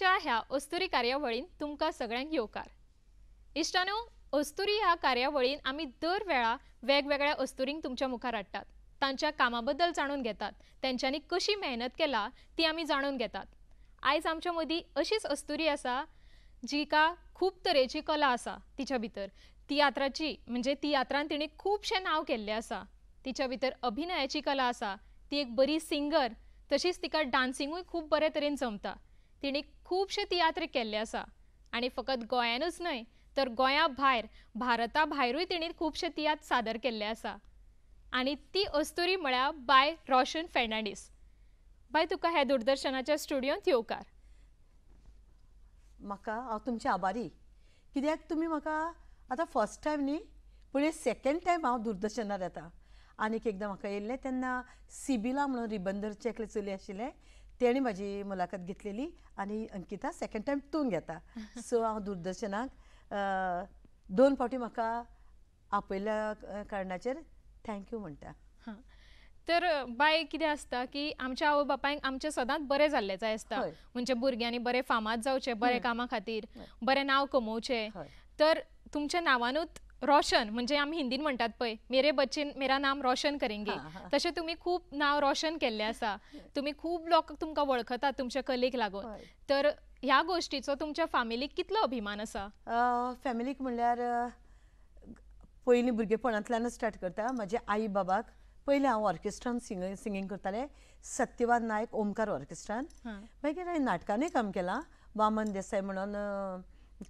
ह्या अस्तुरी कार्यावळीन तुमकां सगळ्यांक येवकार इश्टानो अस्तुरी ह्या कार्यावळीन आमी दर वेळा वेगवेगळ्या अस्तुरींक तुमच्या मुखार हाडटात तांच्या कामा बद्दल जाणून घेतात त्यांच्यांनी कशी मेहनत केला ती आमी जाणून घेतात आयज आमच्या मदीं अशीच अस्तुरी आसा जिका खूब तरेची कला आसा तिच्या भितर तियात्राची म्हणजे तियात्रान तिणें खुबशें नांव केल्लें आसा तिच्या भितर अभिनयाची कला आसा ती एक बरी सिंगर तशीच तिका डान्सिंगूय खूब बरे तरेन जमता तिणें खुबशे तियात्र केल्ले आसा आनी फकत गोंयानूच न्हय तर गोंया भायर भारता भायरूय तिणें खुबशे तियात्र सादर केल्ले आसा आनी ती अस्तुरी म्हळ्यार बाय रोशन फेर्नांडीस बाय तुका हे दूरदर्शनाच्या स्टुडियोंत येवकार म्हाका हांव तुमचे आभारी कित्याक तुमी म्हाका आतां फर्स्ट टायम न्ही पूण सेकेंड टायम हांव दूरदर्शनार येता आनीक एकदां म्हाका येयल्लें तेन्ना सिबिला म्हणून रिबंदर चेकले चली आशिल्लें तेणी माझी मुलाखत घेतलेली आणि अंकिता सेकंड टाइम तूं घेता सो हांव दूरदर्शनाक दोन फावटी म्हाका आपयल्या कारणाचेर थँक्यू म्हणटा तर बाय कितें आसता की आमच्या आवय बापायक आमचें सदांच बरें जाल्लें जाय आसता म्हणजे भुरग्यांनी बरें फामाद जावचें बरें कामा खातीर बरें नांव कमोवचें तर तुमच्या नांवानूच रोशन म्हणजे आम्ही हिंदीन म्हणतात पण मेरे बच्चे मेरा नाम रोशन करेंगे तसे तुम्ही खूप नाव रोशन केले असा तुम्ही खूप लोक तुमका वळखतात तुमच्या कलेक लागून तर ह्या गोष्टीचं तुमच्या फॅमिलीक कितलो अभिमान असा फॅमिलीक म्हणल्यार पयलीं भुरगेपणांतल्यान स्टार्ट करता म्हजे आई बाबाक पयलीं हांव ऑर्केस्ट्रान सिंग सिंगींग करतालें सत्यवान नायक ओमकार ऑर्केस्ट्रान मागीर हांवें नाटकांनी काम केलां वामन देसाय म्हणून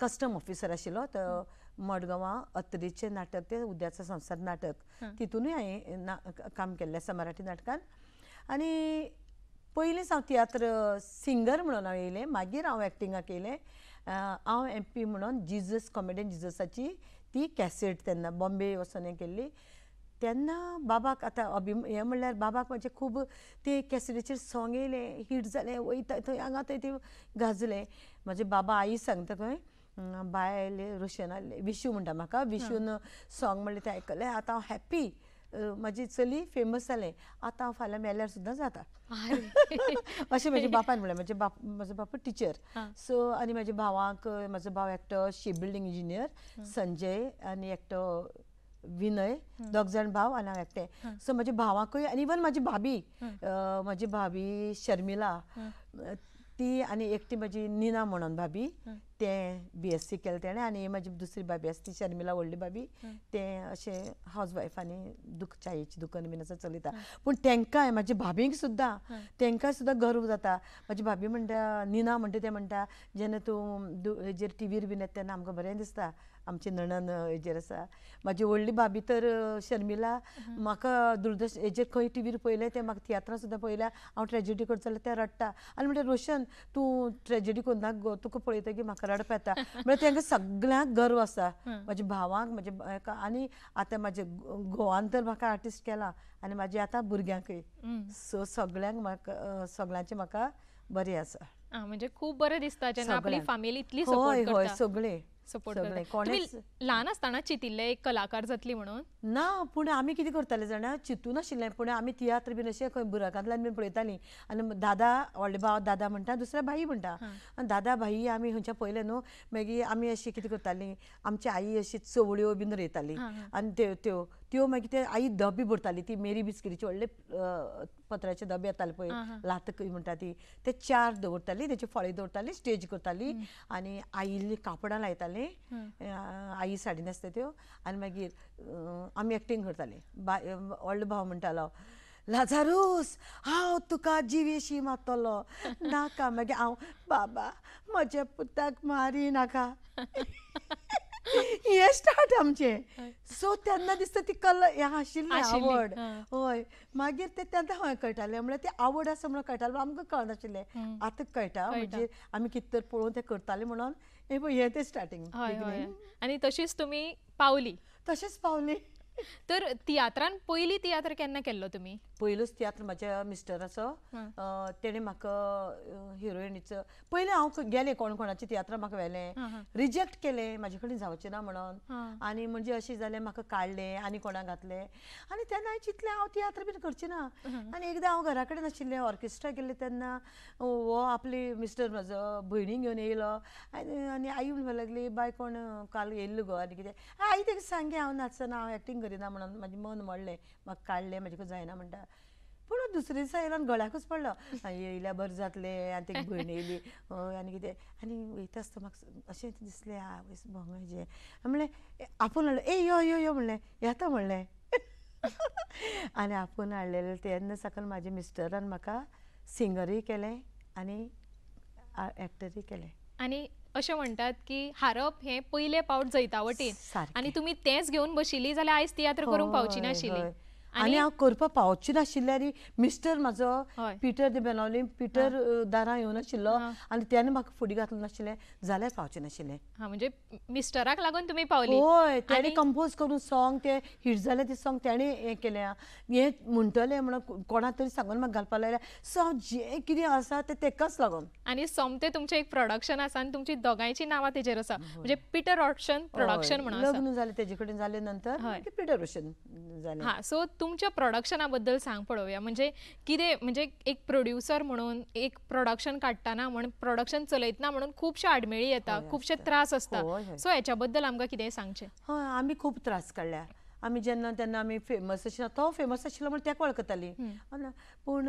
कस्टम ऑफिसर आशिल्लो तर मडगवा अत्रेचे नाटक ते उद्याचं संसार नाटक तिथूनही हांवें ना काम केल्लें आसा मराठी नाटकान आनी पयलींच हांव तियात्र सिंगर म्हणून हांव येयलें मागीर हांव एक्टिंगाक येयलें हांव एम पी म्हणून जिजस कॉमेडियन जिजसाची ती कॅसेट तेन्ना बॉम्बे वचोन हें केल्ली तेन्ना बाबाक आतां अभिम हें म्हणल्यार बाबाक म्हाजें खूब ते कॅसेटीचेर सॉंग येयलें हीट जालें वयता थंय हांगा थंय ते गाजलें म्हजे बाबा आई सांगता खंय बायले रोशन आसले विशू म्हणटा म्हाका विशून सॉंग म्हणलें तें आयकलें आतां हांव हॅप्पी म्हजी चली फेमस जालें आतां हांव फाल्यां मेल्यार सुद्दां जाता अशें म्हज्या बापायन म्हणलें म्हजे बाप म्हजो बापूय टिचर सो आनी म्हज्या भावांक म्हजो भाव एकटो शी बिल्डींग इंजिनियर संजय आनी एकटो विनय दोग जाण भाव आनी हांव एकटें सो म्हज्या भावांकूय आनी इवन म्हजी भाभी म्हजी भाभी शर्मिला ती आनी एकटी म्हजी निना म्हणून भाभी ते बी एस सी केलं त्याने आणि माझी दुसरी बाबी आसा ती शर्मिला व्हडली बाबी ते असे हावज वायफ आनी दुख चायेची दुकान बीन असं चलता पण तेंकांय माझ्या भाभीक सुद्धा तेंकां सुद्दां गर्व जाता माझी भाभी म्हणता निना म्हणटा ते म्हणटा जेन्ना तू हेजेर टीव्हीर बीन येता तेन्ना आमकां बरें दिसता आमचे नणन हेजेर आसा म्हाजी व्हडली बाबी तर शर्मिला म्हाका दुर्दर्श हेजेर खंय टीव्हीर पहिले तें म्हाका तियात्रां सुद्दां पयल्या हांव ट्रेजेडी करता जाल्यार तें रडटा आनी म्हणटा रोशन तूं ट्रेजेडी करनाक गो तुका पळयतगीर म्हाका रडप पेता म्हणजे तांकां सगळ्यांक गर्व आसा म्हज्या भावांक म्हज्या आनी आतां म्हजे घोवान तर म्हाका आर्टिस्ट केला आनी म्हाजे आतां भुरग्यांकय सो सगळ्यांक म्हाका सगळ्यांचे म्हाका बरें आसा म्हणजे खूप बरें दिसता जेन्ना आपली फॅमिली इतली सपोर्ट करता सगळे सपोर्ट असताना ल्हान आसतना चितिल्ले एक कलाकार जातली म्हणून ना पूण आमी किती करताले जाणा चितू नाशिल्लें पूण आमी तियात्र बीन अशें खंय बुराकांतल्यान बीन पळयतालीं आनी दादा व्हडले भाव दादा म्हणटा दुसऱ्या भाई म्हणटा आनी दादा भाई आमी खंयच्या पयलें न्हू मागीर आमी अशी किती करताली आमची आई अशी चवळ्यो बीन रयताली आनी त्यो त्यो त्यो मागीर ते आई धबी भरताली ती मेरी बिस्किरीचे व्हडले पत्राचे धबे येताले पळय लात म्हणटा ती ते चार दवरताली तेचे फळे दवरताली स्टेज करताली आनी आईली कापडां लायताली आई साडी न्हेसता त्यो आनी मागीर आमी एक्टिंग करतालीं बाय व्हडलो भाव म्हणटालो लाजारूस हांव तुका जिवेशी मागतलो नाका मागीर हांव बाबा म्हज्या पुताक मारी नाका हे स्टार्ट आमचें सो तेन्ना दिसता ती कल हें आशिल्ली आवड हय मागीर ते तेन्ना हांवें कळटालें म्हणल्यार ती आवड आसा म्हणून कळटालें आमकां कळनाशिल्लें आतां कळटा म्हणजे आमी कितें तर पळोवन तें करताले म्हणून हे पळय हे ते स्टार्टींग हय हय आनी तशीच तुमी पावली तशेंच पावली तर तियात्रान पयली तियात्र केन्ना केल्लो तुमी पहिलंच तियात्र म्हज्या मिस्टराचो तेणे म्हाका हिरोइनीचं पहिले हांव गेले कोण कोणाचे तियात्र म्हाका व्हेलें रिजेक्ट केले म्हाजे कडेन जावचें ना म्हणून आणि म्हणजे अशें जालें म्हाका काडलें आनी कोणाक घातले आनी तेन्ना हांवें चिंतलें हांव तियात्र बीन करचें ना आनी एकदां हांव घरा कडेन आशिल्लें ऑर्केस्ट्रा गेल्लें तेन्ना हो आपली मिस्टर म्हाजो भयणी घेवन येयलो आनी आई म्हणपाक लागली बाय कोण काल येयल्लो गो आनी कितें आई तेका सांगे हांव नाचना हांव एक्टींग करिना म्हणून म्हाजें मन मोडलें म्हाका काडलें म्हाजे कडेन जायना म्हणटा पूण दुसरे दिसा येयलो गळ्याकूच पडलो येयल्या बरें जातलें आनी ते भयण येयली हय आनी कितें आनी वयता आसता म्हाका अशें दिसलें आ वयस भोंगेजें म्हणजे, म्हणलें आपूण हाडलें ए यो यो यो म्हणलें येता म्हणलें आनी आपूण हाडलेलें तेन्ना साकून म्हाज्या मिस्टरान म्हाका सिंगरूय केलें आनी एक्टरूय केलें आनी अशें म्हणटात की हारप हें पयलें पावट जैतावटीन आनी तुमी तेंच घेवन बशिल्ली जाल्यार आयज तियात्र करूंक पावची नाशिल्ली आणि हांव करपा पावची नाशिल्लें मिस्टर म्हाजो पिटर दे बेनावली पिटर दारा येवन आशिल्लो आनी त्याने म्हाका फुडें घातलं नाशिल्लें जाल्यार पावचें नाशिल्लें म्हणजे मिस्टराक लागून तुम्ही पावली हय त्याने कंपोज करून सॉंग ते हिट जालें तें सॉंग त्याने हें केलें हें म्हणटलें म्हणून कोणा तरी सांगून म्हाका घालपा लागल्या सो हांव जें कितें आसा तें तेकाच लागून आनी सोमतें तुमचें एक प्रोडक्शन आसा आणि तुमची दोगांयचीं नांवां तेजेर आसा म्हणजे पिटर ऑप्शन प्रोडक्शन म्हणून लग्न झाले तेजे म्हणजे कडेन झाले नंतर पिटर ऑप्शन झाले हां सो तुमच्या प्रोडक्शनाबद्दल सांग पळोवया म्हणजे कितें म्हणजे एक प्रोड्युसर म्हणून एक प्रोडक्शन काढताना म्हणून प्रोडक्शन चलयतना म्हणून खुबशे आडमेळी येतात खुबशे त्रास असतात सो हेच्या बद्दल आमकां सांगचे सांगचें हय आमी त्रास काढल्या आम्ही जेन्ना त्यांना आम्ही फेमस आशिल्लो तो फेमस आशिल्लो म्हण तेका वळखताली हो पूण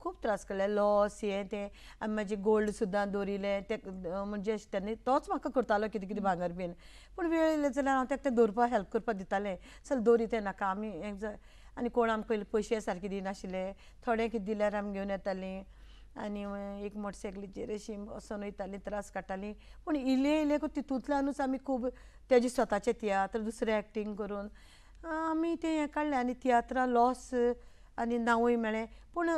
खूप त्रास केले लॉस हे ते आम्ही गोल्ड सुद्दां दवरिलें ते म्हणजे त्यांनी तोच म्हाका करतालो कितें कितें भांगर बीन पूण वेळ येयले जाल्यार हांव तेका तें दवरपाक हेल्प करपाक दितालें चल दवरी तें नाका आमी एक आनी कोण आमकां पयशे सारके दिनाशिल्ले थोडे कितें दिल्यार आमी घेवन येतालीं आनी एक मोटरसायकलीचेर अशी वसोन वयतालीं त्रास काडटालीं पूण इल्लें इल्लें तितूंतल्यानूच आमी खूब तेजें स्वताचें तियात्र दुसरें एक्टींग करून आमी तें हें काडलें आनी तियात्रां लॉस आनी नांवूय मेळ्ळें पूण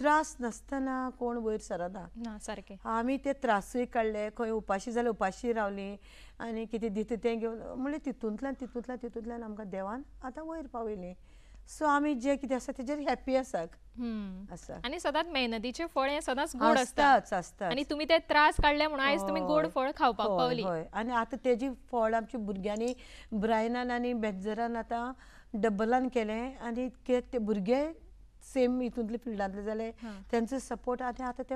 त्रास नासतना कोण वयर सरना सारकें आमी ते त्रासूय काडले खंय उपाशी जाल्यार उपाशी रावलीं आनी कितें दिता तें घेवन म्हणल्यार तितूंतल्यान तितूंतल्यान तितूंतल्यान आमकां देवान आतां वयर पावयलीं सो आमी जे कितें आसा तेजेर हॅप्पी आसाक आणि सदांच मेहनतीचे फळ हे सदांच गोड आसताच आसता आणि तुम्ही ते त्रास काढले म्हणून आयज तुम्ही गोड फळ खावपाक पावली हय आणि आतां तेजी फळ आमच्या भुरग्यांनी ब्रायनान आनी बेजरान आतां डबलान केलें आनी ते भुरगे सेम हितूंतले फिल्डांतले झाले त्यांचो सपोर्ट आता आतां ते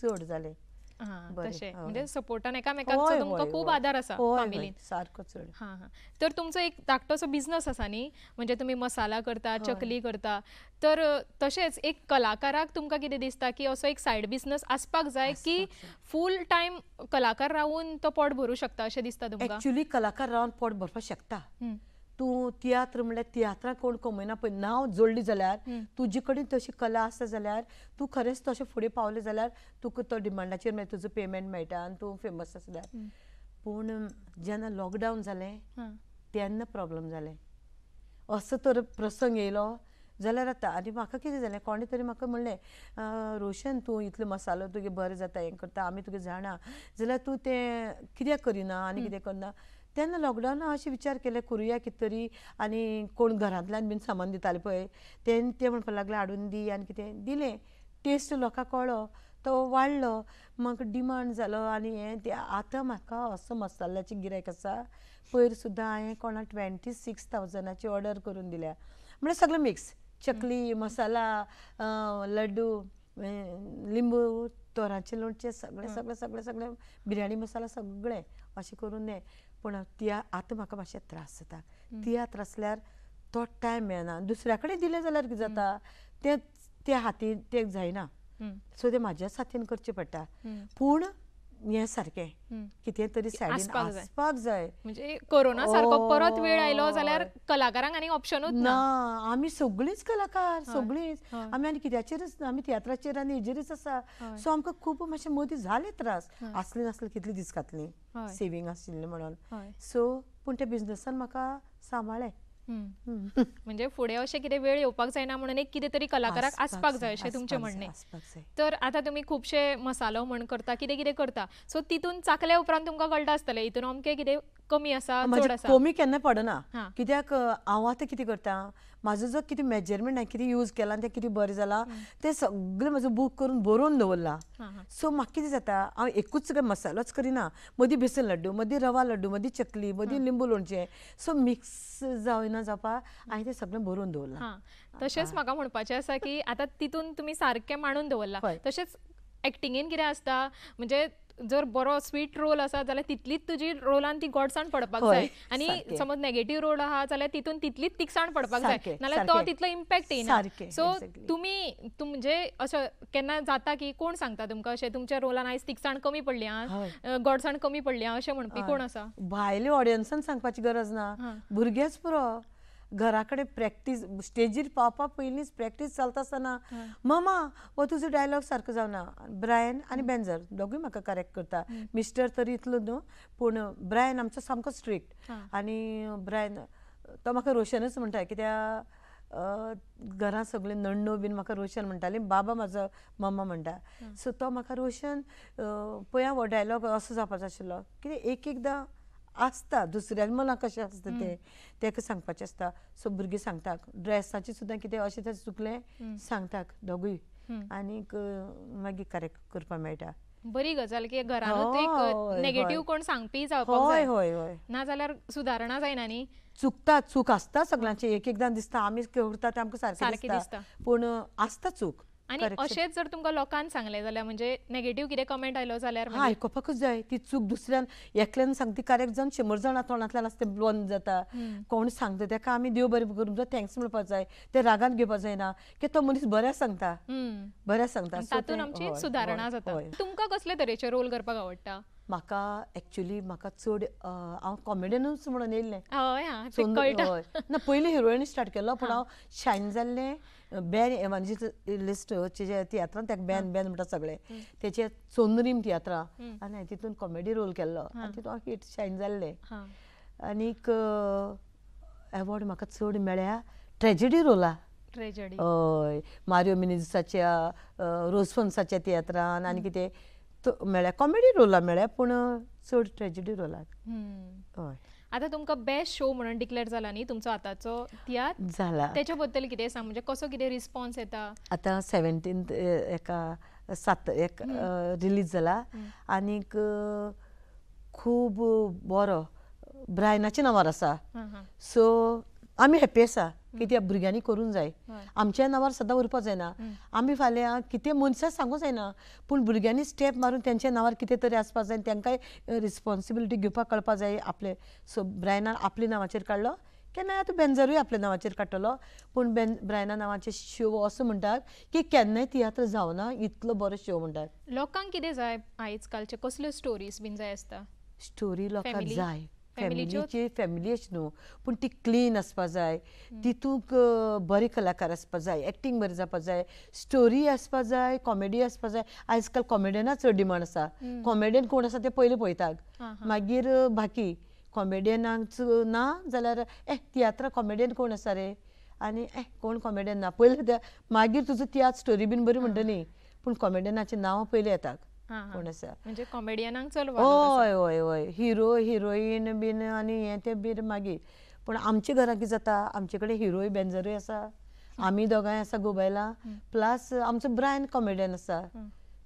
चड झाले हा, हो. म्हणजे सपोर्टान एकामेकांचो तुमकां होय, खूप आधार आदार आसा फॅमिलीन हा तर तुमचो एक धाकटोसो बिझनेस आसा न्ही म्हणजे तुमी मसाला करता चकली करता तर अ, तशेंच एक कलाकाराक तुमकां कितें दिसता की असो एक सायड बिझनेस आसपाक जाय की फूल टायम कलाकार रावून तो पोट भरू शकता अशें दिसता तुमका एक्चुअली कलाकार रावन पोट भरपाक शकता तू तियात्र म्हणल्या तियात्रां कोण कमयना पळय नांव जोडली जाल्यार तुजे कडेन तशी कला आसा जाल्यार तूं खरेंच तशें फुडें पावलें जाल्यार तुका तो डिमांडाचेर मागीर तुजो पेमेंट मेळटा आनी तूं फेमस आसल्यार पूण जेन्ना लॉकडावन जालें तेन्ना प्रोब्लम जालें असो तर प्रसंग येयलो जाल्यार आतां आनी म्हाका कितें जालें कोणे तरी म्हाका म्हणलें रोशन तूं इतलो मसालो तुगे बरें जाता हें करता आमी तुगे जाणा जाल्यार तूं तें कित्याक करिना आनी कितें करना तेन्ना लॉकडावना अशें विचार केले करुया कितें तरी आनी कोण घरांतल्यान बीन सामान दिताले पळय तें ते म्हणपाक लागले हाडून दी आनी कितें दिलें टेस्ट लोकांक कळ्ळो तो वाडलो म्हाका डिमांड जालो आनी हें तें आतां म्हाका असो मसाल्याचें गिरायक आसा पयर सुद्दां हांवें कोणाक ट्वेंटी सिक्स थावजंडाची ऑर्डर करून दिल्या म्हळ्यार म्हणजे सगळें मिक्स चकली मसाला लड्डू लिंबू तोराचें लोणचें सगळें सगळें सगळें सगळें बिर्याणी मसाला सगळें अशें करून हें पूण तिया आतां म्हाका मातशे त्रास जाता तिया त्रासल्यार तो टायम मेळना दुसऱ्या कडेन दिलें जाल्यार कितें जाता तें त्या हातीन ते जायना सो तें म्हाज्याच हातीन करचें पडटा पूण हे सारखे कितें तरी सायडीन आसपाक जाय म्हणजे कोरोना सारको परत वेळ आयलो जाल्यार कलाकारांक आनी ऑप्शनूच ना आमी सगळींच कलाकार सगळींच आमी आनी कित्याचेरच आमी तियात्राचेर आनी हेजेरच आसा सो आमकां खूब मातशे मदीं झाले त्रास आसले नासले कितले दीस घातली सेविंग आशिल्ले म्हणून सो पूण त्या बिजनसान म्हाका सांबाळें म्हणजे फुडें अशें कितें वेळ येवपाक जायना म्हणून एक कितें तरी कलाकाराक आसपाक जाय अशें तुमचे म्हणणें तर आता तुम्ही खुबशे मसालो म्हण करता कितें कितें करता सो तितून चाकल्या उपरांत तुमकां कळटा आसतलें हितून अमकें कितें कमी असा म्हणजे थोडासा कमी केन्ना पडना कित्याक हांव आतां कितें करता म्हाजो जो कितें मेजरमेंट हांवें कितें यूज केला तें कितें बरें जाला तें सगळें म्हजो बूक करून बरोवन दवरला सो म्हाका कितें जाता हांव एकूच मसालोच करिना मदीं बेसन लड्डू मदीं रवा लड्डू मदीं चकली मदीं लिंबू लोणचें सो मिक्स जावना जावपा हांवें तें सगळें बरोवन दवरलां तशेंच म्हाका म्हणपाचें आसा की आतां तितून तुमी सारकें मांडून दवरला तशेंच एक्टिंगेन कितें आसता म्हणजे जर बरो स्वीट रोल आसा जाल्यार तितलीच तुजी रोलान ती गोडसाण पडपाक जाय आनी समज नेगेटीव रोल आहा जाल्यार तितून तितलीच तिखसाण पडपाक जाय नाल्यार तो तितलो इम्पॅक्ट येना सो तुमी म्हणजे अशें केन्ना जाता की कोण सांगता तुमकां अशें तुमच्या रोलान आयज तिखसाण कमी पडली आं गोडसाण कमी पडली आं अशें म्हणपी कोण आसा भायले ऑडियन्सान सांगपाची गरज ना भुरगेच पुरो घराकडे प्रॅक्टिस प्रॅक्टीस स्टेजीर पावपा पयलींच प्रॅक्टीस चलता आसतना मामा हो तुजो डायलॉग सारको जावना ब्रायन आनी बेंजर दोगूय म्हाका करेक्ट करता मिस्टर तर इतलो न्हू पूण ब्रायन आमचो सामको स्ट्रिक्ट आनी ब्रायन तो म्हाका रोशनच म्हणटा कित्याक घरां सगळे नण्णो बीन म्हाका रोशन म्हणटालें बाबा म्हाजो मम्मा म्हणटा सो तो म्हाका रोशन पळय हो डायलॉग असो जावपाचो आशिल्लो कित्याक एक एकदां आसता दुसऱ्या मनाक कशें आसता तें ताका सांगपाचें आसता सो भुरगीं सांगता ड्रेसाचें सुद्दां कितें अशें तें चुकलें सांगतात दोगूय आनीक मागीर करेक्ट करपाक मेळटा बरी गजाल की घरानूच एक नेगेटिव कोण सांगपी जावपाक हय हय हय नाजाल्यार सुदारणा जायना न्ही चुकता चूक आसता सगळ्यांचे एक एकदां दिसता आमी करता ते आमकां सारके दिसता पूण आसता चूक आणि अशेंच जर तुमकां लोकांक सांगले जाल्यार म्हणजे नेगेटिव्ह कितें कमेंट आयलो जाल्यार हा आयकुपाकच म्हणजे- जाय ती चूक दुसऱ्यान एकल्यान सांगता ती कार्याक जावन शंबर जाणा तोंडांतल्यान आसता बंद जाता कोण सांगता तेका आमी देव बरें करून थँक्स म्हणपाक जाय ते रागान घेवपाक जायना की तो मनीस बऱ्याक सांगता बऱ्याक सांगता तातूंत आमची सुदारणा जाता तुमकां कसले तरेचे रोल करपाक आवडटा म्हाका एक्चुली म्हाका चड हांव कॉमेडियनूच म्हणून येयल्लें हय ना पयलीं हिरोईन स्टार्ट केल्लो पूण हांव शायन जाल्लें बॅन लिस्ट म्हणजे जे तियात्रान ताका बॅन बॅन म्हणटा सगळें तेचे चोंदरीम तियात्रां आनी हांवें तितून कॉमेडी रोल केल्लो आनी तितून हांव हिट शायन जाल्लें आनीक एवॉर्ड म्हाका चड मेळ्या ट्रेजिडी रोला हय मारियो मिनिजाच्या रोजफन्साच्या तियात्रान आनी कितें मेळ्ळ्या कॉमेडी रोला मेळ्ळ्या पूण चड ट्रेजिडी रोलाक हय आता तुमकां बेस्ट शो म्हणून डिक्लेअर जाला न्ही तुमचो आतांचो तियात झाला त्याच्या बद्दल कितें सांग म्हणजे कसो कितें रिस्पॉन्स येता आता सेवन्टीन एका सात एक रिलीज झाला आनीक खूब बरो ब्रायनाच्या नांवार आसा सो आमी हॅप्पी आसा की त्या भुरग्यांनी करूंक जाय आमच्या नांवार सदां उरपा जायना आमी फाल्यां कितें मनशां सांगूंक जायना पूण भुरग्यांनी स्टेप मारून त्यांच्या नांवार कितें तरी आसपाक जाय तांकांय रिस्पॉन्सिबिलिटी घेवपाक कळपाक जाय आपले सो ब्रायनान आपल्या नांवाचेर काडलो केन्नाय आतां बेंजरूय आपल्या नांवाचेर काडटलो पूण बेन ब्रायना नांवाचे शो असो म्हणटात की केन्नाय तियात्र जावना इतलो बरो शो म्हणटात लोकांक कितें जाय आयज कालचे कसल्यो स्टोरीज बीन जाय आसता स्टोरी लोकांक जाय फॅमिलीचे फॅमिलीच न्हू पूण ती क्लीन आसपा जाय तितूंक बरे कलाकार आसपा जाय एक्टींग बरें जावपा जाय स्टोरी आसपा जाय कॉमेडी आसपा जाय आयज काल कॉमेडियना चड डिमांड आसा कॉमेडियन कोण आसा ते पयले पळयतात मागीर बाकी कॉमेडियनांच ना जाल्यार ए तियात्रा कॉमेडियन कोण आसा रे आनी ए कोण कॉमेडियन ना पयले मागीर तुजो तियात्र स्टोरी बीन बरी म्हणटली पूण कॉमेडियनाचीं नांवां पयलीं येतात कोण आसा म्हणजे कॉमेडियनांक चलवा हय हय हय हिरो हिरोईन बीन आनी हे ते बीन मागीर पण आमच्या घरात कितें जाता आमचे कडेन हिरोय बेंजरूय असा आम्ही दोगांय असा गोबायला प्लस आमचं ब्रायन कॉमेडियन असा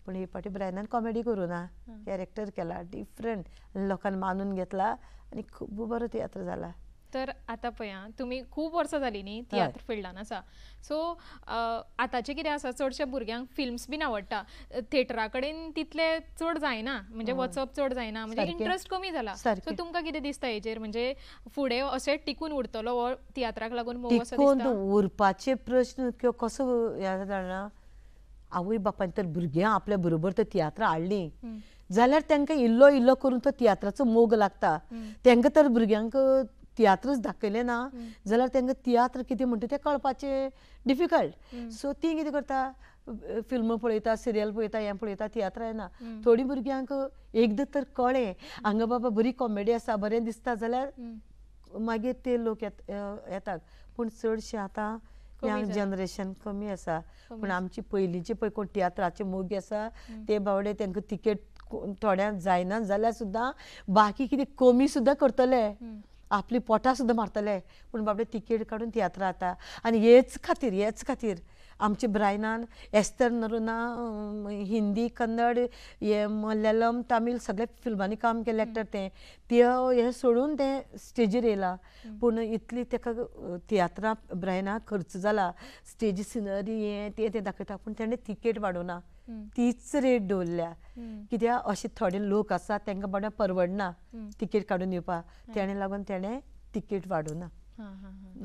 पण हे पाटी ब्रायनान कॉमेडी ना कॅरेक्टर केला डिफरंट लोकांनी मानून घेतला आणि खूप बरो तियात्र झाला तर आता पळय आं तुमी खूब वर्सां जाली न्ही तियात्र फिल्डान आसा सो आताचे कितें आसा चडशे भुरग्यांक फिल्म्स बीन आवडटा थिएटरा कडेन तितले चड जायना म्हणजे वचप हो. चड जायना म्हणजे इंट्रस्ट कमी जाला सो तुमकां कितें दिसता हेचेर म्हणजे फुडें अशें टिकून उरतलो हो तियात्राक लागून टिकून उरपाचे प्रश्न किंवा कसो जाणा आवय बापायन तर भुरग्यां आपल्या बरोबर तर तियात्रां हाडलीं जाल्यार तांकां इल्लो इल्लो करून तो तियात्राचो मोग लागता तांकां तर भुरग्यांक तियात्रच दाखयलें ना जाल्यार तेंकां तियात्र कितें म्हणटा तें कळपाचें डिफिकल्ट सो तीं कितें करता फिल्म पळयता सिरियल पळयता हें पळयता तियात्र येना थोडीं भुरग्यांक एकदां तर कळ्ळें हांगा बाबा बरी कॉमेडी आसा बरें दिसता जाल्यार मागीर ते लोक येतात पूण चडशें आतां यंग जनरेशन कमी आसा पूण आमची पयलींचे पळय कोण तियात्राचे मोगी आसा ते बावडे तांकां तिकेट थोड्यांक जायना जाल्यार सुद्दां बाकी कितें कमी सुद्दां करतले आपली पोटां सुद्दां मारतले पूण बाबडे तिकेट काडून तियात्रां जाता आनी हेच खातीर हेच खातीर आमच्या ब्रायनान एस्तर नरुना हिंदी कन्नड हे मल्याळम तामील सगळे फिल्मांनी काम केलें एक्टर ते त्यो हे सोडून ते स्टेजीर येला पूण इतली ताका तियात्रां ब्रायना खर्च जाला स्टेजी सिनरी हे ते तें दाखयता पूण तेणें तिकेट वाडोना तीच रेट दवरल्या कित्याक अशे थोडे लोक आसा तेंका बाबड्या परवडना तिकेट काडून येवपाक तेणे लागून तेणे तिकेट वाडोवना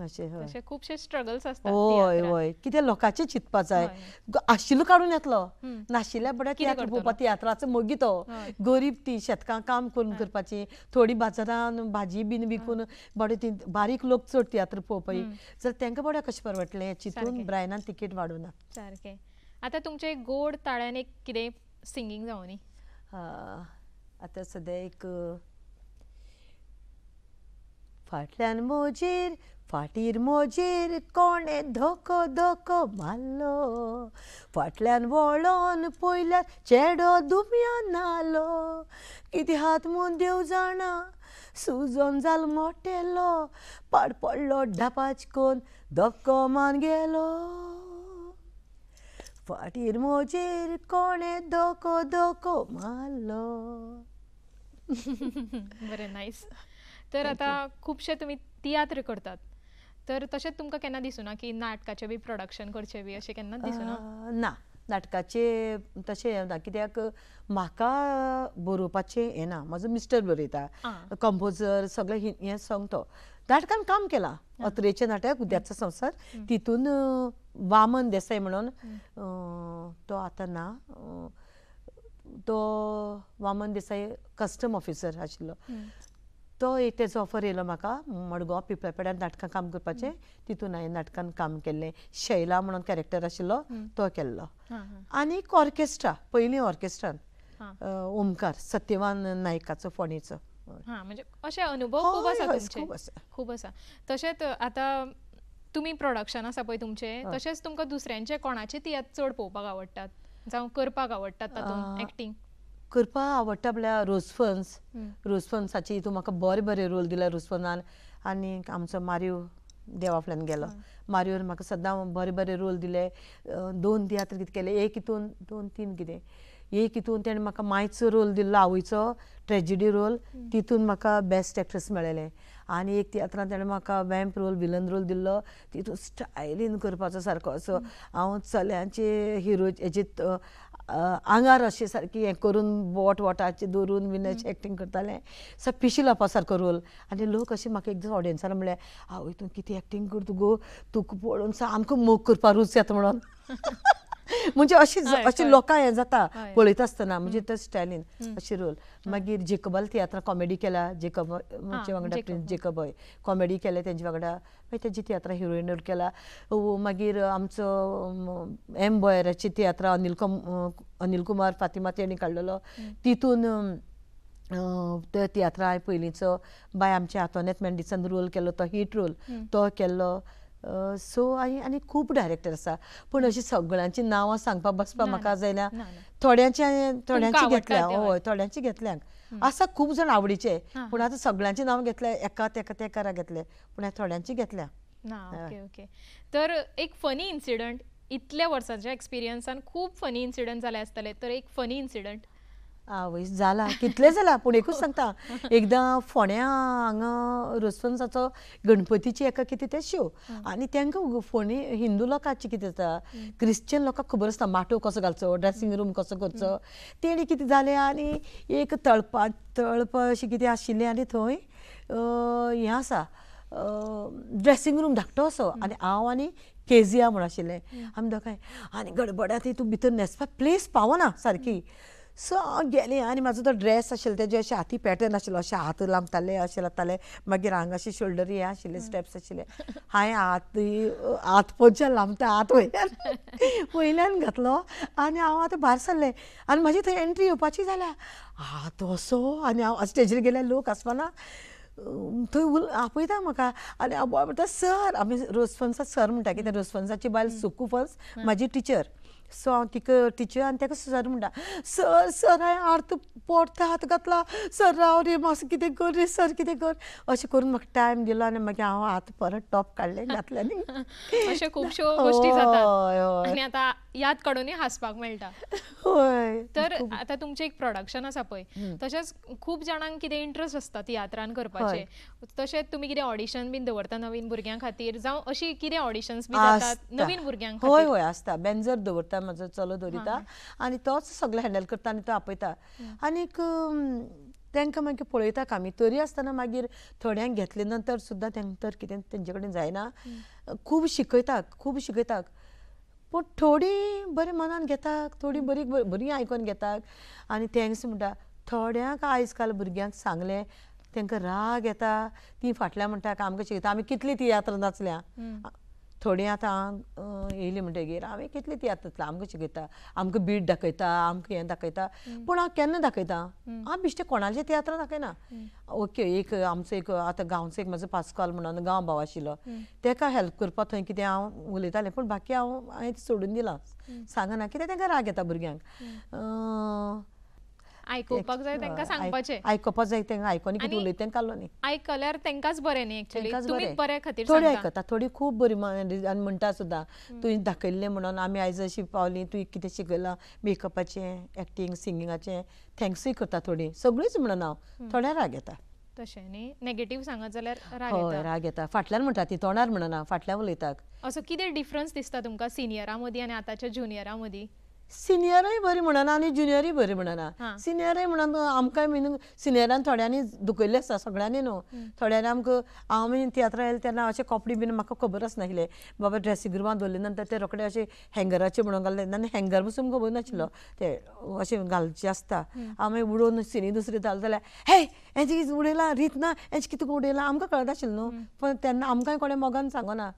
अशें खुबशे स्ट्रगल्स हय हय कितें लोकांचें चिंतपा जाय आशिल्लो काडून येतलो नाशिल्ल्या बड्या कित्याक पळोवपा तियात्राचो मोगी तो गरीब ती शेतकां काम करून करपाची थोडी बाजारान भाजी बीन विकून बडे ती बारीक लोक चड तियात्र पळोवपाय जर तेंका बड्या कशें परवडलें चिंतून ब्रायनान तिकेट वाडोवना सारके आता तुमचे गोड ताळ्याने एक सिंगिंग सिंगींग जावं न्ही आतां एक फाटल्यान मोजेर फाटीर मोजेर कोणे धोको धोको मारलो फाटल्यान वळोन पयल्यार चेडो दुमयान नालो किती हात म्हूण देव जाणा सुजोन जाल मोटेलो पाड पडलो ढापाच कोन धक्को मान गेलो फाटीर मोजेर कोणे दोको दोको मारलो बरे नायस तर आतां खुबशे तुमी तियात्र करतात तर तशेंच तुमकां केन्ना ना की नाटकाचे बी प्रोडक्शन करचे बी अशें केन्ना दिसू ना नाटकाचे तशें ना कित्याक म्हाका बरोवपाचें हें ना म्हजो मिस्टर बरयता कंपोजर सगळें हें सांग तो नाटकान काम केला अत्रेचें नाटक उद्याचा संसार तितून वामन देसाई म्हणून तो आता ना तो वामन देसाई कस्टम ऑफिसर आशिल्लो तो एक तेचो ऑफर येयलो म्हाका मडगांव पिपळ्या पेड्यार नाटकां काम करपाचें तितून हांवें नाटकान काम केल्लें शैला म्हणून कॅरेक्टर आशिल्लो तो केल्लो आनीक ऑर्केस्ट्रा पयलीं ऑर्केस्ट्रान ओमकार सत्यवान नायकाचो फोणेचो म्हणजे अशे अनुभव खूब आसा खूब आसा तशेंच आतां तुम्ही प्रोडक्शन आसा पळय तुमचें तशेंच तुमकां दुसऱ्यांचे कोणाचे तियात्र चड पळोवपाक आवडटात जावं करपाक आवडटात तातूंत एक्टींग करपाक आवडटा म्हळ्यार रोस्फन्स रोजफन्साची हितून म्हाका बरे बरे रोल दिला रोस्फनान आनी आमचो मारियो देवा गेलो मारियोर म्हाका सदां बरे बरे रोल दिले दोन तियात्र कितें केले एक हितून दोन तीन कितें एक हितून ताणें म्हाका मांयचो रोल दिल्लो आवयचो ट्रेजिडी रोल तितून म्हाका बेस्ट एक्ट्रेस मेळेलें आनी एक तियात्रांत ताणें म्हाका वॅम्प रोल विलन रोल दिल्लो तितून स्टायलीन करपाचो सारको असो हांव चल्यांचे हिरो हेजे आंगार अशें सारकी हें करून बोट वोटाचें दवरून बीन अशें एक्टींग करतालें सो पिशी लावपा सारको रोल आनी लोक अशें म्हाका एक दीस ऑडियन्सान म्हणलें आवय तूं कितें एक्टींग कर तुगो तुका पळोवन सामको मोग करपा रूच येता म्हणजे अशी अशी लोक लोकां जाता पळयत पळयता आसतना म्हणजे तो स्टॅलिन अशी रोल मागीर जेकबाल तियात्रा कॉमेडी केला जेकब वांगडा जेकब. हय कॉमेडी केले त्यांच्या वांगडा मागीर तेजी तियात्रा हिरोईन रोल केला मागीर आमचो एम बॉयराची तियात्रां अनिल अनिल कुमार फातिमा तेणी काढलेलो तितून ते तियात्रा त्या हांवें पयलींचो बाय आमच्या हातोन मेंडिसन रोल केलो तो हीट रोल तो केल्लो सो आणि आनी खूब डायरेक्टर असा पण अशी सगळ्यांची नावं सांगपा बसपा म्हाका जायना थोड्यांची थोड्यांची घेतल्या हय थोड्यांची घेतल्या आसा खूप जण आवडीचे पण आता सगळ्यांची नाव घेतल्या एका तेका करा घेतले पण थोड्यांची घेतल्या ओके ओके तर एक फनी इन्सिडंट इतल्या वर्सांच्या एक्सपिरियन्सान खूप फनी इन्सिडंट झाले आसतले तर एक फनी इन्सिडंट आवय जाला कितले जाला पूण एकूच सांगता एकदां फोण्या हांगा रसवंसाचो गणपतीची एका कितें ते शिव आनी तेंकां फोणे हिंदू लोकांची कितें जाता क्रिश्चन लोकांक खबर आसता माटो कसो घालचो ड्रेसींग रूम कसो करचो तेणी कितें जालें आनी एक तळपा तळप अशें कितें आशिल्लें आनी थंय हें आसा ड्रेसींग रूम धाकटो असो आनी हांव आनी केजिया म्हूण आशिल्लें आमी दोगांय आनी गडबड्या ती तूं भितर न्हेसपाक प्लेस पावना सारकी हो, हो, सो हांव गेलें आनी म्हाजो तो ड्रेस आशिल्लो तेजे अशें हाती पॅटर्न आशिल्लो अशें हात लांबताले अशें लातालें मागीर हांगा अशें शोल्डर हें आशिल्ले स्टेप्स आशिल्ले हांवें हात हात पोंच्यान लांबता हात वयल्यान वयल्यान घातलो आनी हांव आतां भायर सरलें आनी म्हाजी थंय एंट्री येवपाची जाल्या हात असो आनी हांव स्टेजीर गेल्यार लोक आसपाना थंय उल आपयता म्हाका आनी हांव म्हणटा सर आमी रोसफन्साक सर म्हणटा कित्याक रोसफन्साची बायल सुकू फन्स म्हाजी टिचर सो हांव तिका टिचर आनी ताका सुसार म्हणटा सर सर हांवें आर्त पोरते हात घातला सर राव रे मातसो कितें कर रे सर कितें कर अशें करून म्हाका टायम दिलो आनी मागीर हांव हात परत टॉप काडलें घातलें न्ही अश्यो खुबश्यो गोश्टी जातात आनी आतां याद काडूनय हांसपाक मेळटा हय तर आतां तुमचें एक प्रोडक्शन आसा पळय तशेंच खूब जाणांक कितें इंट्रस्ट आसता तियात्रान करपाचें तशेंच तुमी कितें ऑडिशन बीन दवरता नवीन भुरग्यां खातीर जावं अशी कितें ऑडिशन्स बी जातात नवीन भुरग्यांक हय हय आसता बेंजर दवरता म्हजो चलो दवरिता आनी तोच सगळें हँडल करता आनी तो आपयता आनीक तांकां मागीर पळयता आमी तरी आसतना मागीर थोड्यांक घेतले नंतर सुद्दां तांकां तर कितें तेंचे कडेन जायना खूब शिकयता खूब शिकयता पूण थोडी बरी मनान घेता थोडी बरी बरी आयकोन घेतात आनी थँक्स म्हणटा थोड्यांक आयज काल भुरग्यांक सांगलें तांकां राग येता ती फाटल्या म्हणटा आमकां शिकयता आमी कितली यात्रा नाचल्या थोडीं आतां येयलीं म्हणटगीर हांवें कितली ती आतां आमकां शिकयता आमकां बीट दाखयता आमकां हें दाखयता पूण हांव केन्ना दाखयता हांव बेश्टें कोणाचें तियात्रां दाखयना ओके एक आमचो एक आतां गांवचो एक म्हाजो पास्काल म्हणून गांव भाव आशिल्लो तेका हेल्प करपा थंय कितें हांव उलयतालें पूण बाकी हांव हांवें सोडून दिलां सांगना कित्याक तेंकां राग येता भुरग्यांक आयकुपाक जाय तेंका सांगपाचें आयकपाक जाय तेंका आयकोनी कितें उलयता तें कालो न्ही आयकल्यार तेंकाच बरें न्ही एक्चुअली तुमी बरे खातीर थोडी आयकता थोडी खूब बरी आनी म्हणटा सुद्दां तुवें दाखयल्लें म्हणून आमी आयज अशी पावलीं तुवें कितें शिकयलां मेकअपाचें एक्टींग सिंगिंगाचें थँक्सूय करता थोडीं सगळींच म्हणून हांव थोड्या राग येता तशें न्ही नेगेटिव्ह सांगत जाल्यार राग येता राग येता फाटल्यान म्हणटा ती तोंडार म्हणना फाटल्यान उलयता असो कितें डिफरन्स दिसता तुमकां सिनियरां मदीं आनी आतांच्या ज्युनियरा मदीं सिनियरय बरी म्हणना आनी ज्युनियरय बरी म्हणना सिनियरय म्हणून आमकांय बीन सिनियरान थोड्यांनी दुखयल्लें आसा सगळ्यांनी न्हू थोड्यांनी आमकां हांव बीन तियात्रां येलें तेन्ना अशें कपडे बीन म्हाका खबर आसनाशिल्लें बाबा ड्रेसिंग रुमान दवरले नंतर ते रोखडे अशें हँगराचे म्हणून घालले हँगर बसून खबर नाशिल्लो ते अशें घालचे आसता हांव मागीर उडोवन सिनी दुसरी घाल जाल्यार हे हेजी उडयलां रीत ना हेजे कितें उडयलां आमकां कळत आशिल्लें न्हू पण तेन्ना आमकांय कोणें मोगान सांगना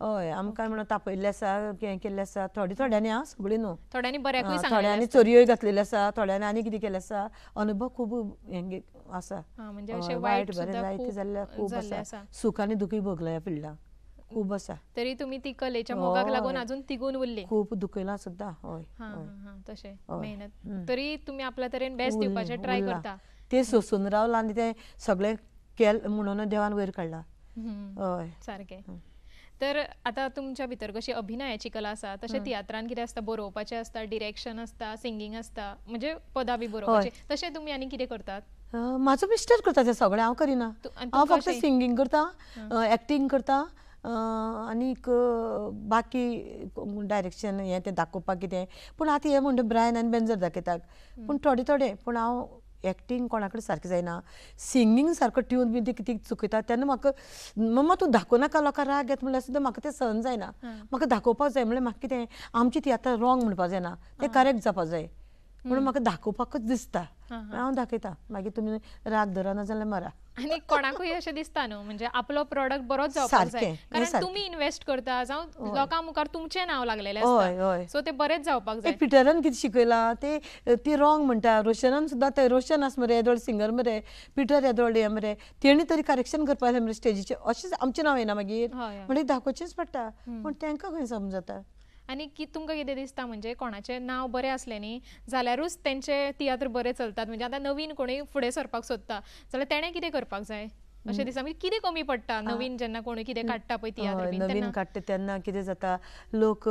हय आमकांय म्हणून तापयल्लें आसा हें केल्लें आसा थोडे थोड्यांनी हा सगळीं न्हू थोड्यांनी बऱ्याक थोड्यांनी चोरीय घातलेल्यो आसा थोड्यांनी आणि किती केलें आसा अनुभव खूप हेंगे आसा म्हणजे अशें वायट बरें जायते जाल्यार सुख आनी दुखी भोगला या फिल्डाक खूब आसा तरी तुम्ही ती कलेच्या मोगाक लागून अजून तिगून उरली खूब दुखयलां सुद्दां हय तशें मेहनत तरी तुम्ही आपल्या तरेन बेस्ट दिवपाचे ट्राय करता ते सोसून रावलां आणि ते सगळे केल म्हणून देवान वयर काडला हय सारकें तर आता तुमच्या भितर कशी अभिनयाची कला आसा तशें तियात्रान कितें आसता बरोवपाचें आसता डिरेक्शन आसता सिंगींग आसता म्हणजे पदां बी बरोवपाची तशें तुमी आनी कितें करतात म्हाजो मिस्टर करता सगळे सगळें हांव करिना हांव फक्त सिंगींग करता एक्टींग करता आनीक बाकी डायरेक्शन हें तें दाखोवपाक कितें पूण आतां हें म्हणटा ब्रायन आनी बेंजर दाखयतात पूण थोडे थोडे पूण हांव एक्टींग कोणा कडेन सारकें जायना सिंगींग सारको ट्यून बी ती कितें चुकयता तेन्ना म्हाका मम्मा दाखव दाखोवनाका लोकां राग येत म्हणल्यार सुद्दां म्हाका तें सहन जायना म्हाका दाखोवपाक जाय म्हणल्यार म्हाका कितें आमची ती आतां रोंग म्हणपा जायना तें करेक्ट जावपा जाय म्हणून म्हाका दाखोवपाकच दिसता हांव दाखयता हो. म्हणजे मागीर तुमी राग धरना जाल्यार मरा आनी कोणाकूय अशें दिसता न्हू म्हणजे आपलो प्रोडक्ट बरोच जावपाक जाय कारण तुमी इन्वेस्ट करता जावं लोकां मुखार तुमचें नांव लागलेलें हय हय सो ते बरेंच जावपाक जाय पिटरान कितें शिकयलां ते ती रॉंग म्हणटा रोशनान सुद्दां ते रोशन आसा मरे येदोळ सिंगर मरे पिटर येदोळ हे मरे तेणी तरी करेक्शन करपाक जाय मरे स्टेजीचेर अशेंच आमचें नांव येना मागीर म्हणल्यार दाखोवचेंच पडटा पूण तेंकां खंय समजता आणि की तुमकां कितें दिसता म्हणजे कोणाचें नांव बरें आसलें न्ही जाल्यारूच त्यांचे तियात्र बरें चलतात म्हणजे आतां नवीन कोणूय फुडें सरपाक सोदता जाल्यार तेणें कितें करपाक जाय अशें दिसता म्हणजे कितें कमी पडटा नवीन जेन्ना कोणी कितें काडटा पळय तियात्र नवीन काडटा तेन्ना कितें जाता लोक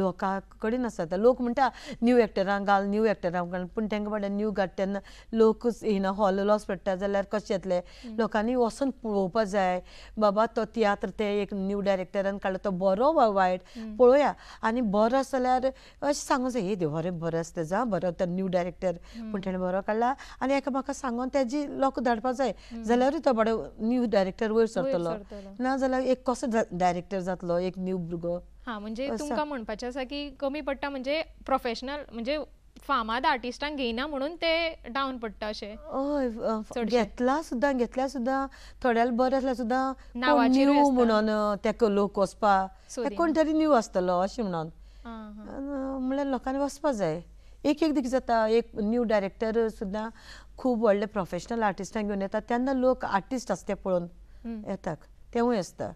लोकां कडेन लोक म्हणटा न्यू एक्टरांक घाल न्यू एक्टरांक घाल पूण तांकां म्हणटा न्यू घाट तेन्ना लोकूच येना हॉल लॉस पडटा जाल्यार कशें येतले लोकांनी वचून पळोवपा जाय बाबा तो तियात्र ते एक न्यू डायरेक्टरान काडलो तो बरो वा वायट पळोवया आनी बरो आसा जाल्यार अशें सांगूंक जाय हे देव रे बरो आसता जावं बरो तो न्यू डायरेक्टर पूण ताणें बरो काडला आनी एकामेका सांगून तेजी लोक धाडपा जाय जाल्यारूय तो बरो न्यू डायरेक्टर वयर सरतलो ना नाजाल्यार एक कसो डायरेक्टर जातलो एक न्यू भुरगो हा म्हणजे तुमका तुमकां म्हणपाचें आसा की कमी पडटा म्हणजे प्रोफेशनल म्हणजे फामाद आर्टिस्टांक घेयना म्हणून ते डावन पडटा अशें हय घेतला सुद्दां घेतल्या सुद्दां थोड्या बरें आसल्यार सुद्दां न्यू म्हणून तेका लोक वचपा कोण तरी न्यू आसतलो अशें म्हणून म्हणल्यार लोकांनी वचपा जाय एक एक दिक जाता एक न्यू डायरेक्टर सुद्दां खूप व्हडले प्रोफेशनल आर्टिस्टांक घेवन येतात त्यांना लोक आर्टिस्ट आसा ते पळोवन येतात तेवूय आसता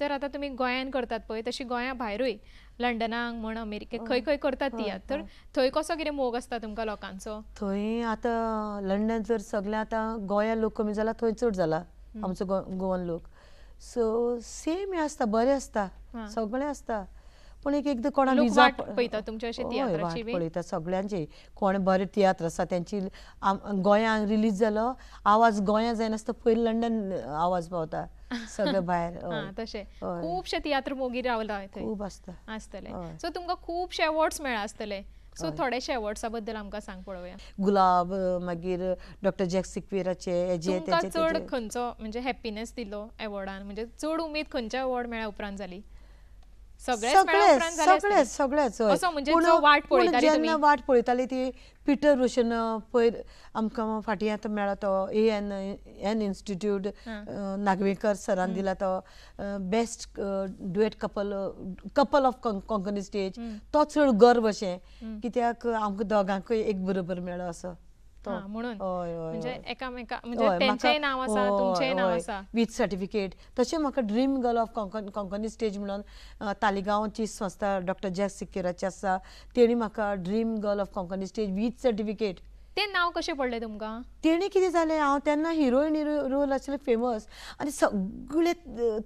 तर आता तुम्ही गोयात करतात पळय तशी गोंया भायरूय लंडनाक म्हण अमेरिकेत हो. खंय खंय करतात ती हो, तर हो. थंय कसो कितें मोग आसता तुमकां लोकांचो थंय आतां लंडन जर सगळें आतां गोंया लोक कमी म्हणजे जाला थंय चड जाला आमचो गोवन लोक सो सेम हें आसता बरें आसता सगळें आसता पण एक एकदां कोणा विजा पळयता तुमच्या पळयता सगळ्यांचे कोण बरें तियात्र आसा तेंची गोंयांत रिलीज जालो आवाज गोंयांत जायनासता पयलीं लंडन आवाज पावता सगळे भायर तशें खुबशे तियात्र मोगी रावला खूब आसता आसतले सो तुमकां खुबशे अवॉर्ड्स मेळ्ळे आसतले सो थोडेशे अवॉर्ड्सा बद्दल आमकां सांग पळोवया गुलाब मागीर डॉक्टर जॅक सिक्वेराचे हेजे चड खंयचो म्हणजे हॅपीनेस दिलो अवॉर्डान म्हणजे चड उमेद खंयच्या अवॉर्ड मेळ्या उपरांत जाली सगळेच सगळे सगळेच असो म्हणजे जो वाट पळयताली जेन्ना वाट पळयताली ती पिटर रोशन पयर आमकां फाटी आतां मेळ्ळो तो A N N institute Nagvekar सरान दिला तो best duet couple couple of Konkani stage तो चड गर्व अशें कित्याक आमकां दोगांकूय एक बरोबर मेळ्ळो असो हा, म्हणून हय हय म्हणजे एकामेका म्हणजे त्यांचे नाव आसा हय, नाव आसा वीथ सर्टिफिकेट तशें म्हाका dream girl of Konkan Konkani stage म्हणून अ, तालिगांवची संस्था डॉक्टर जॅक सिक्केराची आसा तेणी म्हाका dream girl of Konkani stage with certificate ते नाव कशें पडले तुमकां तेणी कितें जालें हांव तेन्ना हिरोइन रोल असले फेमस आणि सगळे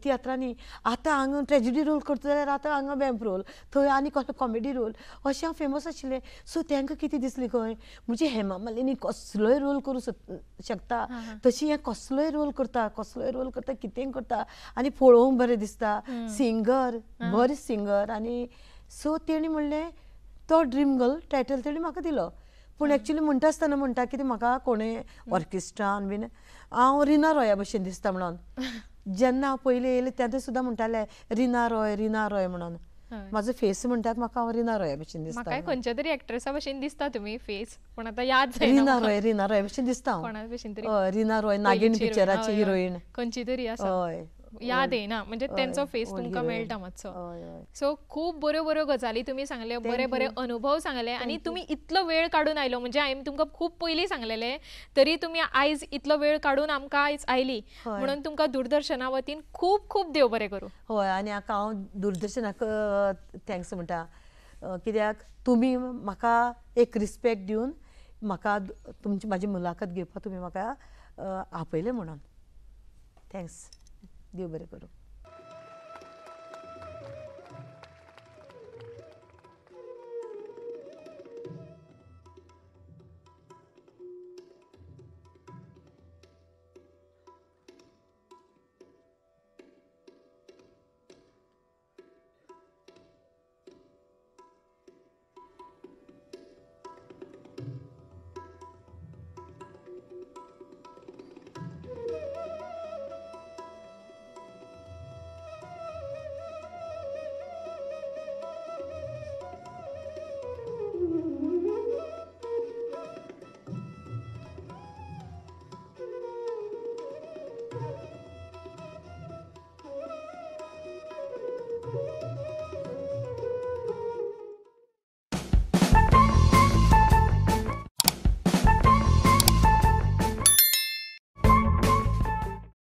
तियात्रांनी आता हांगा ट्रॅजिडी रोल करतो जाल्यार आतां हांगा वॅम्प रोल थंय आनी कॉमेडी रोल अशें हांव फेमस आशिल्लें सो तांकां कितें दिसलें खंय म्हणजे हेमा मालिनी कसलोय रोल करू शकता तशी हें कसलोय रोल करता कसलोय रोल करता कितें करता आनी पळोवंक बरें दिसता सिंगर बरें सिंगर आनी सो तेणी म्हणलें तो ड्रीम गर्ल टायटल तेणी म्हाका दिलो पूण एक्चुली म्हणटा आसतना म्हणटा किदें म्हाका कोणे ऑर्केस्ट्रान बीन हांव रिना रॉया भशेन दिसता म्हणून जेन्ना हांव पयलीं येयलें तेन्ना सुद्दां म्हणटालें रिना रॉय रिना रॉय म्हणून म्हाजो फेस म्हणटात म्हाका हांव रिना रॉया भशेन दिसता खंयच्या तरी एक्ट्रेसा भशेन दिसता तुमी फेस पूण आतां याद रिना रॉय रिना रॉय भशेन दिसता हांव रिना रॉय नागीण पिक्चराची हिरोईन खंयची तरी हय याद येना म्हणजे त्यांचा फेस तुमकां मेळटा मातसो सो खूप बऱ्यो बऱ्यो गजाली तुम्ही सांगले बरे बरे अनुभव सांगले आणि तुम्ही इतलो वेळ काढून आयलो म्हणजे हांवें तुमकां खूप पयलीं सांगलेले तरी तुम्ही आयज इतलो वेळ काढून आमकां आयज आयली म्हणून तुमकां दूरदर्शना वतीन खूप खूब देव बरे करू हय आणि हाका हांव दूरदर्शनाक थँक्स म्हणटा कित्याक तुम्ही म्हाका एक रिस्पेक्ट दिवन म्हाका तुमची म्हाजी मुलाखत घेवपाक तुमी म्हाका आपयलें म्हणून थँक्स দিয়ে বের করো